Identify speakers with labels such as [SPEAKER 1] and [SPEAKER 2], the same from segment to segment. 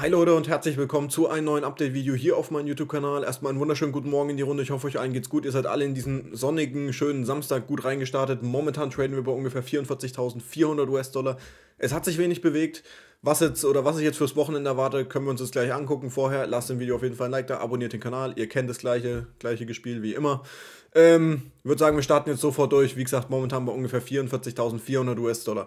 [SPEAKER 1] Hi Leute und herzlich willkommen zu einem neuen Update-Video hier auf meinem YouTube-Kanal. Erstmal einen wunderschönen guten Morgen in die Runde. Ich hoffe, euch allen geht's gut. Ihr seid alle in diesen sonnigen, schönen Samstag gut reingestartet. Momentan traden wir bei ungefähr 44.400 US-Dollar. Es hat sich wenig bewegt. Was jetzt oder was ich jetzt fürs Wochenende erwarte, können wir uns das gleich angucken. Vorher lasst dem Video auf jeden Fall ein Like da, abonniert den Kanal. Ihr kennt das gleiche, gleiche Gespiel wie immer. Ähm, ich ähm, würde sagen, wir starten jetzt sofort durch. Wie gesagt, momentan bei ungefähr 44.400 US-Dollar.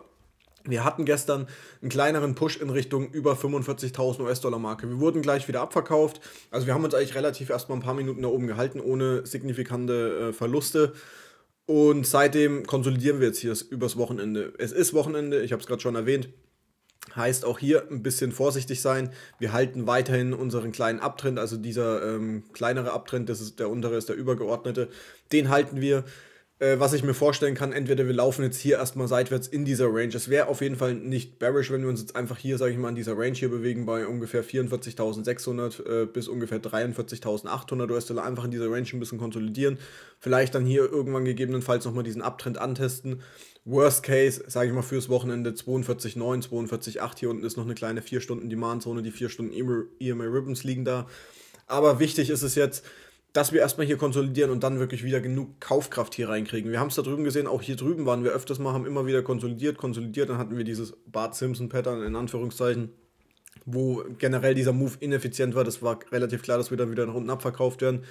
[SPEAKER 1] Wir hatten gestern einen kleineren Push in Richtung über 45.000 US-Dollar-Marke. Wir wurden gleich wieder abverkauft. Also wir haben uns eigentlich relativ erstmal ein paar Minuten da oben gehalten, ohne signifikante äh, Verluste. Und seitdem konsolidieren wir jetzt hier übers Wochenende. Es ist Wochenende, ich habe es gerade schon erwähnt. Heißt auch hier ein bisschen vorsichtig sein. Wir halten weiterhin unseren kleinen Abtrend, also dieser ähm, kleinere Abtrend, das ist der untere, ist der übergeordnete. Den halten wir. Äh, was ich mir vorstellen kann, entweder wir laufen jetzt hier erstmal seitwärts in dieser Range. Es wäre auf jeden Fall nicht bearish, wenn wir uns jetzt einfach hier, sage ich mal, in dieser Range hier bewegen bei ungefähr 44.600 äh, bis ungefähr 43.800 US-Dollar. Einfach in dieser Range ein bisschen konsolidieren. Vielleicht dann hier irgendwann gegebenenfalls nochmal diesen Abtrend antesten. Worst Case, sage ich mal, fürs Wochenende 42,9, 42,8. Hier unten ist noch eine kleine 4-Stunden-Demand-Zone. Die 4 Stunden EMA Ribbons liegen da. Aber wichtig ist es jetzt, dass wir erstmal hier konsolidieren und dann wirklich wieder genug Kaufkraft hier reinkriegen. Wir haben es da drüben gesehen, auch hier drüben waren wir öfters mal, haben immer wieder konsolidiert, konsolidiert, dann hatten wir dieses Bart Simpson-Pattern in Anführungszeichen, wo generell dieser Move ineffizient war. Das war relativ klar, dass wir dann wieder nach unten abverkauft werden.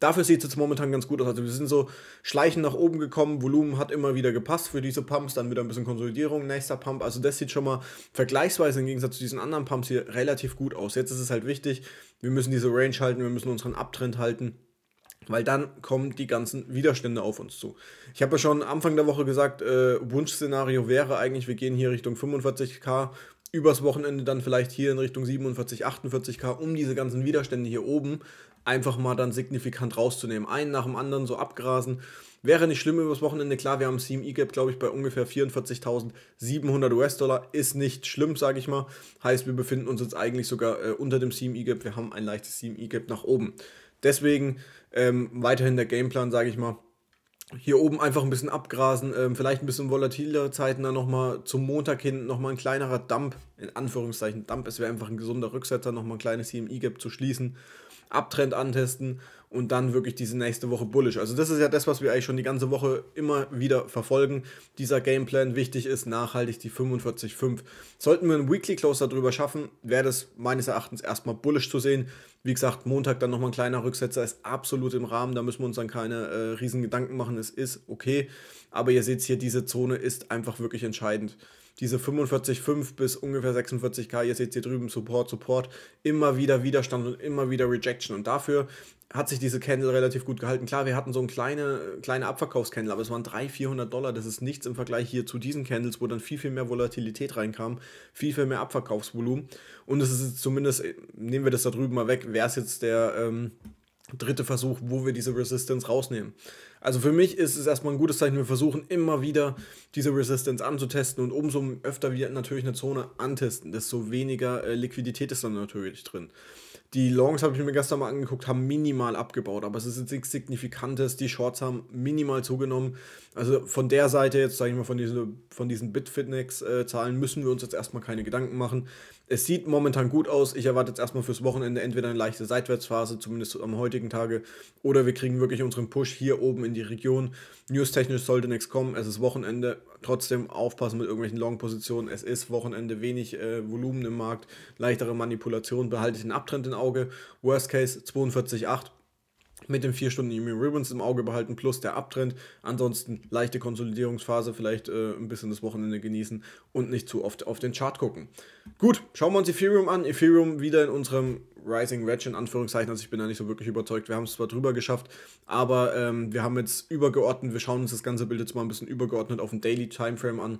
[SPEAKER 1] Dafür sieht es jetzt momentan ganz gut aus. Also wir sind so schleichend nach oben gekommen, Volumen hat immer wieder gepasst für diese Pumps, dann wieder ein bisschen Konsolidierung, nächster Pump. Also das sieht schon mal vergleichsweise im Gegensatz zu diesen anderen Pumps hier relativ gut aus. Jetzt ist es halt wichtig, wir müssen diese Range halten, wir müssen unseren Abtrend halten. Weil dann kommen die ganzen Widerstände auf uns zu. Ich habe ja schon Anfang der Woche gesagt, äh, Wunschszenario wäre eigentlich, wir gehen hier Richtung 45k übers Wochenende dann vielleicht hier in Richtung 47, 48k, um diese ganzen Widerstände hier oben einfach mal dann signifikant rauszunehmen. Einen nach dem anderen so abgrasen. Wäre nicht schlimm übers Wochenende. Klar, wir haben CME Gap, glaube ich, bei ungefähr 44.700 US-Dollar. Ist nicht schlimm, sage ich mal. Heißt, wir befinden uns jetzt eigentlich sogar äh, unter dem CME Gap. Wir haben ein leichtes CME Gap nach oben. Deswegen ähm, weiterhin der Gameplan, sage ich mal hier oben einfach ein bisschen abgrasen, ähm, vielleicht ein bisschen volatilere Zeiten dann nochmal zum Montag hin, nochmal ein kleinerer Dump, in Anführungszeichen Dump, es wäre einfach ein gesunder Rücksetzer, nochmal ein kleines cme gap zu schließen, Abtrend antesten und dann wirklich diese nächste Woche bullish. Also das ist ja das, was wir eigentlich schon die ganze Woche immer wieder verfolgen. Dieser Gameplan wichtig ist nachhaltig die 45.5. Sollten wir einen Weekly Closer darüber schaffen, wäre das meines Erachtens erstmal bullish zu sehen. Wie gesagt, Montag dann nochmal ein kleiner Rücksetzer ist absolut im Rahmen. Da müssen wir uns dann keine äh, riesen Gedanken machen. Es ist okay. Aber ihr seht hier, diese Zone ist einfach wirklich entscheidend. Diese 45,5 bis ungefähr 46k, ihr seht hier drüben Support, Support, immer wieder Widerstand und immer wieder Rejection. Und dafür hat sich diese Candle relativ gut gehalten. Klar, wir hatten so ein kleine, kleine Abverkaufscandle, aber es waren 300, 400 Dollar. Das ist nichts im Vergleich hier zu diesen Candles, wo dann viel, viel mehr Volatilität reinkam, viel, viel mehr Abverkaufsvolumen. Und es ist zumindest, äh, nehmen wir das da drüben mal weg, wäre es jetzt der ähm, dritte Versuch, wo wir diese Resistance rausnehmen. Also für mich ist es erstmal ein gutes Zeichen, wir versuchen immer wieder diese Resistance anzutesten und umso öfter wir natürlich eine Zone antesten, desto weniger äh, Liquidität ist dann natürlich drin. Die Longs habe ich mir gestern mal angeguckt, haben minimal abgebaut, aber es ist jetzt nichts Signifikantes. Die Shorts haben minimal zugenommen. Also von der Seite jetzt, sage ich mal, von, diese, von diesen bitfitnex äh, zahlen müssen wir uns jetzt erstmal keine Gedanken machen. Es sieht momentan gut aus. Ich erwarte jetzt erstmal fürs Wochenende entweder eine leichte Seitwärtsphase, zumindest am heutigen Tage, oder wir kriegen wirklich unseren Push hier oben in die Region. News-technisch sollte nichts kommen. Es ist Wochenende trotzdem aufpassen mit irgendwelchen Long-Positionen. Es ist Wochenende wenig äh, Volumen im Markt, leichtere Manipulation, behalte ich den Abtrend im Auge. Worst Case 42,8 mit den 4 Stunden Emu Ribbons im Auge behalten plus der Abtrend. Ansonsten leichte Konsolidierungsphase, vielleicht äh, ein bisschen das Wochenende genießen und nicht zu oft auf den Chart gucken. Gut, schauen wir uns Ethereum an. Ethereum wieder in unserem Rising Wedge in Anführungszeichen. Also ich bin da nicht so wirklich überzeugt. Wir haben es zwar drüber geschafft, aber ähm, wir haben jetzt übergeordnet, wir schauen uns das ganze Bild jetzt mal ein bisschen übergeordnet auf den Daily Timeframe an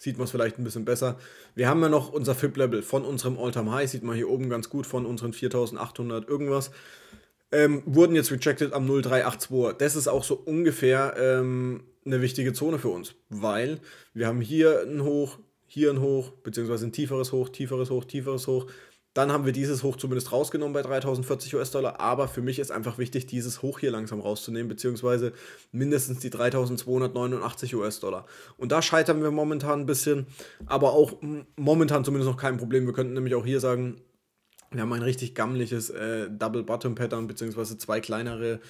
[SPEAKER 1] sieht man es vielleicht ein bisschen besser. Wir haben ja noch unser FIP-Level von unserem All-Time-High, sieht man hier oben ganz gut, von unseren 4800 irgendwas ähm, wurden jetzt rejected am 0382. Das ist auch so ungefähr ähm, eine wichtige Zone für uns, weil wir haben hier ein Hoch, hier ein Hoch, beziehungsweise ein tieferes Hoch, tieferes Hoch, tieferes Hoch. Dann haben wir dieses Hoch zumindest rausgenommen bei 3040 US-Dollar, aber für mich ist einfach wichtig, dieses Hoch hier langsam rauszunehmen, beziehungsweise mindestens die 3289 US-Dollar. Und da scheitern wir momentan ein bisschen, aber auch momentan zumindest noch kein Problem. Wir könnten nämlich auch hier sagen, wir haben ein richtig gammliches äh, Double Bottom Pattern, beziehungsweise zwei kleinere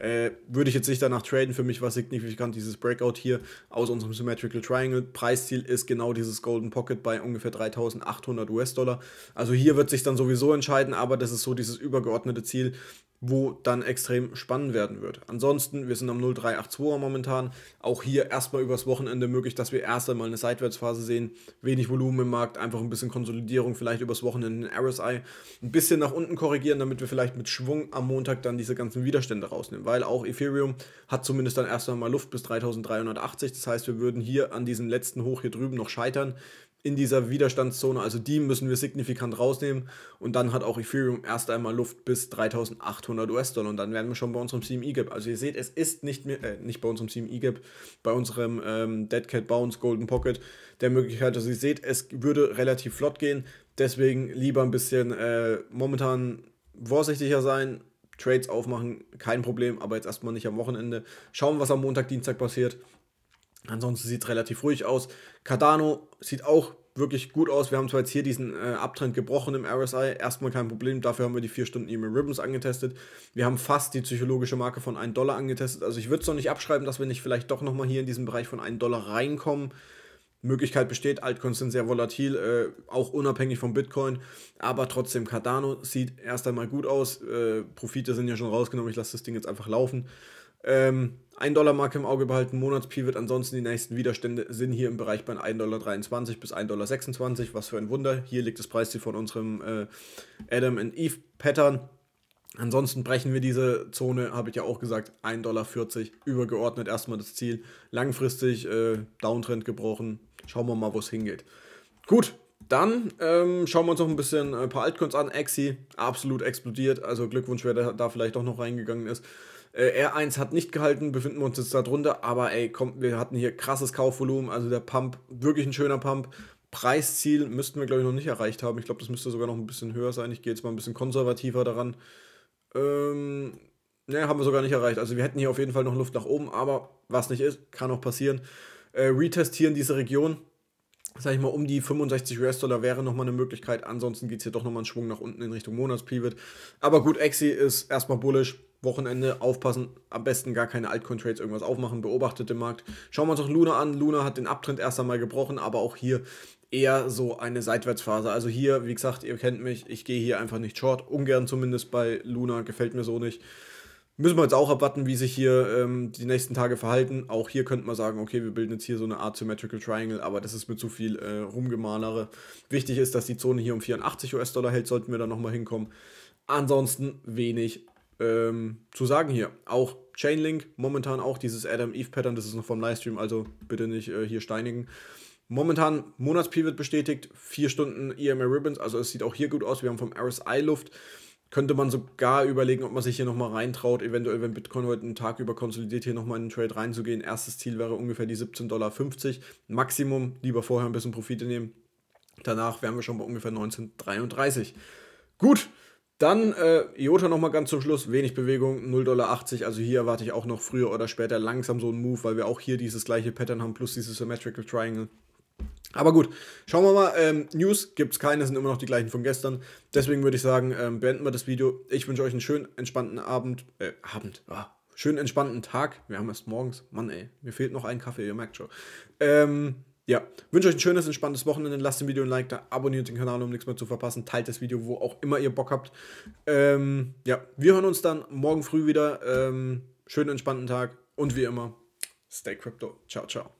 [SPEAKER 1] äh, würde ich jetzt nicht danach traden. Für mich war signifikant dieses Breakout hier aus unserem Symmetrical Triangle. Preisziel ist genau dieses Golden Pocket bei ungefähr 3800 US-Dollar. Also hier wird sich dann sowieso entscheiden, aber das ist so dieses übergeordnete Ziel, wo dann extrem spannend werden wird. Ansonsten, wir sind am 0382er momentan. Auch hier erstmal übers Wochenende möglich, dass wir erst einmal eine Seitwärtsphase sehen. Wenig Volumen im Markt, einfach ein bisschen Konsolidierung, vielleicht übers Wochenende den RSI ein bisschen nach unten korrigieren, damit wir vielleicht mit Schwung am Montag dann diese ganzen Widerstände rausnehmen weil auch Ethereum hat zumindest dann erst einmal Luft bis 3380. Das heißt, wir würden hier an diesem letzten Hoch hier drüben noch scheitern in dieser Widerstandszone. Also die müssen wir signifikant rausnehmen und dann hat auch Ethereum erst einmal Luft bis 3800 US-Dollar und dann wären wir schon bei unserem CME Gap. Also ihr seht, es ist nicht mehr, äh, nicht bei unserem CME Gap, bei unserem ähm, Dead Cat Bounce Golden Pocket der Möglichkeit. Also ihr seht, es würde relativ flott gehen. Deswegen lieber ein bisschen äh, momentan vorsichtiger sein, Trades aufmachen, kein Problem, aber jetzt erstmal nicht am Wochenende. Schauen, was am Montag, Dienstag passiert. Ansonsten sieht es relativ ruhig aus. Cardano sieht auch wirklich gut aus. Wir haben zwar jetzt hier diesen äh, Abtrend gebrochen im RSI, erstmal kein Problem. Dafür haben wir die 4 Stunden E-Mail Ribbons angetestet. Wir haben fast die psychologische Marke von 1 Dollar angetestet. Also ich würde es noch nicht abschreiben, dass wir nicht vielleicht doch nochmal hier in diesen Bereich von 1 Dollar reinkommen. Möglichkeit besteht, Altcoins sind sehr volatil, äh, auch unabhängig vom Bitcoin, aber trotzdem Cardano sieht erst einmal gut aus, äh, Profite sind ja schon rausgenommen, ich lasse das Ding jetzt einfach laufen. Ähm, 1 Dollar Marke im Auge behalten, monats wird ansonsten die nächsten Widerstände sind hier im Bereich bei 1,23 Dollar bis 1,26 Dollar, was für ein Wunder, hier liegt das Preisziel von unserem äh, Adam and Eve Pattern Ansonsten brechen wir diese Zone, habe ich ja auch gesagt, 1,40 Dollar übergeordnet erstmal das Ziel. Langfristig äh, Downtrend gebrochen. Schauen wir mal, wo es hingeht. Gut, dann ähm, schauen wir uns noch ein bisschen äh, ein paar Altcoins an. Axie, absolut explodiert. Also Glückwunsch, wer da, da vielleicht doch noch reingegangen ist. Äh, R1 hat nicht gehalten, befinden wir uns jetzt da drunter. Aber ey, komm, wir hatten hier krasses Kaufvolumen. Also der Pump, wirklich ein schöner Pump. Preisziel müssten wir, glaube ich, noch nicht erreicht haben. Ich glaube, das müsste sogar noch ein bisschen höher sein. Ich gehe jetzt mal ein bisschen konservativer daran. Ähm, ne, haben wir sogar nicht erreicht. Also wir hätten hier auf jeden Fall noch Luft nach oben, aber was nicht ist, kann auch passieren. Äh, retestieren diese Region, sag ich mal, um die 65 US-Dollar wäre nochmal eine Möglichkeit. Ansonsten geht es hier doch nochmal einen Schwung nach unten in Richtung Monatspivot. Aber gut, Exi ist erstmal bullish. Wochenende aufpassen, am besten gar keine Altcoin-Trades irgendwas aufmachen, beobachtet den Markt. Schauen wir uns auch Luna an. Luna hat den Abtrend erst einmal gebrochen, aber auch hier eher so eine Seitwärtsphase. Also hier, wie gesagt, ihr kennt mich, ich gehe hier einfach nicht short, ungern zumindest bei Luna, gefällt mir so nicht. Müssen wir jetzt auch abwarten, wie sich hier ähm, die nächsten Tage verhalten. Auch hier könnte man sagen, okay, wir bilden jetzt hier so eine Art Symmetrical Triangle, aber das ist mir zu viel äh, Rumgemalere. Wichtig ist, dass die Zone hier um 84 US-Dollar hält, sollten wir da nochmal hinkommen. Ansonsten wenig ähm, zu sagen hier. Auch Chainlink, momentan auch dieses Adam-Eve-Pattern, das ist noch vom Livestream, also bitte nicht äh, hier steinigen. Momentan Monatspivot bestätigt, 4 Stunden EMA Ribbons, also es sieht auch hier gut aus. Wir haben vom RSI Luft. Könnte man sogar überlegen, ob man sich hier nochmal reintraut, eventuell, wenn Bitcoin heute einen Tag über konsolidiert, hier nochmal in den Trade reinzugehen. Erstes Ziel wäre ungefähr die 17,50 Dollar. Maximum, lieber vorher ein bisschen Profite nehmen. Danach wären wir schon bei ungefähr 19,33. Gut, dann äh, IOTA nochmal ganz zum Schluss, wenig Bewegung, 0,80 Dollar. Also hier erwarte ich auch noch früher oder später langsam so einen Move, weil wir auch hier dieses gleiche Pattern haben, plus dieses Symmetrical Triangle. Aber gut, schauen wir mal. Ähm, News gibt es keine, sind immer noch die gleichen von gestern. Deswegen würde ich sagen, ähm, beenden wir das Video. Ich wünsche euch einen schönen, entspannten Abend. Äh, Abend. Ah, schönen, entspannten Tag. Wir haben erst morgens. Mann, ey, mir fehlt noch ein Kaffee, ihr merkt schon. Ähm, ja, wünsche euch ein schönes, entspanntes Wochenende. Lasst dem Video ein Like da, abonniert den Kanal, um nichts mehr zu verpassen. Teilt das Video, wo auch immer ihr Bock habt. Ähm, ja, wir hören uns dann morgen früh wieder. Ähm, schönen, entspannten Tag und wie immer, stay crypto. Ciao, ciao.